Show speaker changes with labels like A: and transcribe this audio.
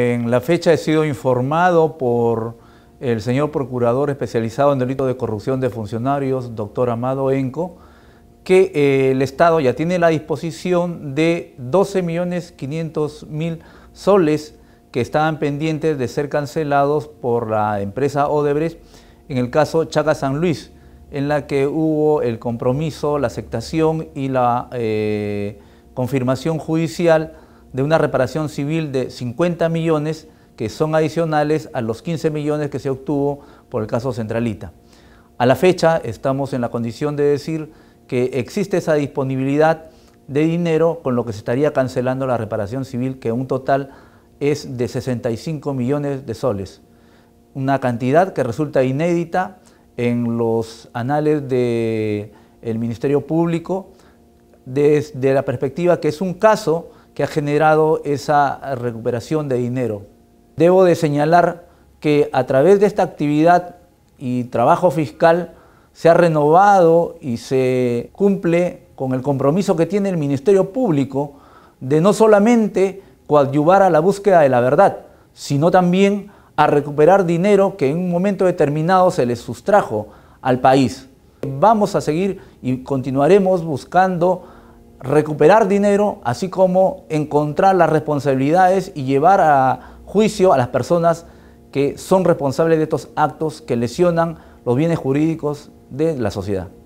A: En la fecha he sido informado por el señor procurador especializado en delito de corrupción de funcionarios, doctor Amado Enco, que eh, el Estado ya tiene la disposición de 12.500.000 soles que estaban pendientes de ser cancelados por la empresa Odebrecht en el caso Chaca San Luis, en la que hubo el compromiso, la aceptación y la eh, confirmación judicial de una reparación civil de 50 millones que son adicionales a los 15 millones que se obtuvo por el caso Centralita. A la fecha estamos en la condición de decir que existe esa disponibilidad de dinero con lo que se estaría cancelando la reparación civil que un total es de 65 millones de soles. Una cantidad que resulta inédita en los anales del el Ministerio Público desde la perspectiva que es un caso que ha generado esa recuperación de dinero. Debo de señalar que a través de esta actividad y trabajo fiscal se ha renovado y se cumple con el compromiso que tiene el Ministerio Público de no solamente coadyuvar a la búsqueda de la verdad, sino también a recuperar dinero que en un momento determinado se les sustrajo al país. Vamos a seguir y continuaremos buscando recuperar dinero, así como encontrar las responsabilidades y llevar a juicio a las personas que son responsables de estos actos que lesionan los bienes jurídicos de la sociedad.